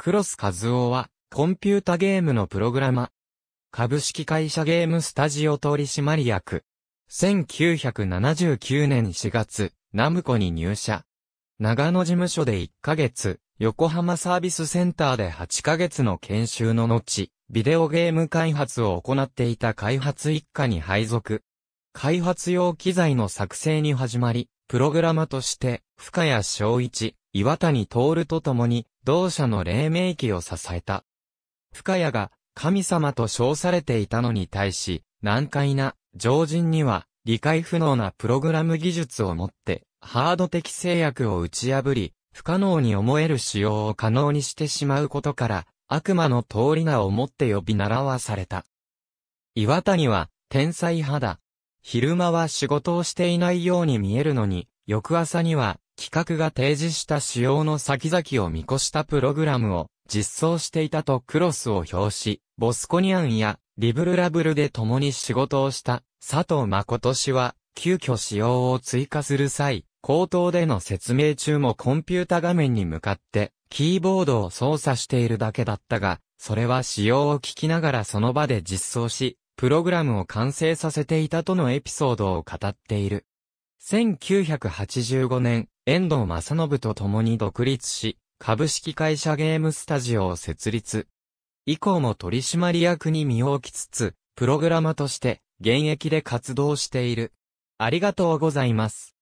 クロス和夫は、コンピュータゲームのプログラマ。株式会社ゲームスタジオ取締役。1979年4月、ナムコに入社。長野事務所で1ヶ月、横浜サービスセンターで8ヶ月の研修の後、ビデオゲーム開発を行っていた開発一家に配属。開発用機材の作成に始まり、プログラマとして、深谷昭一、岩谷徹と共に、同社の黎明期を支えた。深谷が神様と称されていたのに対し、難解な常人には理解不能なプログラム技術を持って、ハード的制約を打ち破り、不可能に思える使用を可能にしてしまうことから、悪魔の通り名をもって呼び習わされた。岩谷は天才派だ。昼間は仕事をしていないように見えるのに、翌朝には企画が提示した仕様の先々を見越したプログラムを実装していたとクロスを表し、ボスコニアンやリブルラブルで共に仕事をした佐藤誠氏は、急遽仕様を追加する際、口頭での説明中もコンピュータ画面に向かってキーボードを操作しているだけだったが、それは仕様を聞きながらその場で実装し、プログラムを完成させていたとのエピソードを語っている。1985年、遠藤正信と共に独立し、株式会社ゲームスタジオを設立。以降も取締役に身を置きつつ、プログラマとして現役で活動している。ありがとうございます。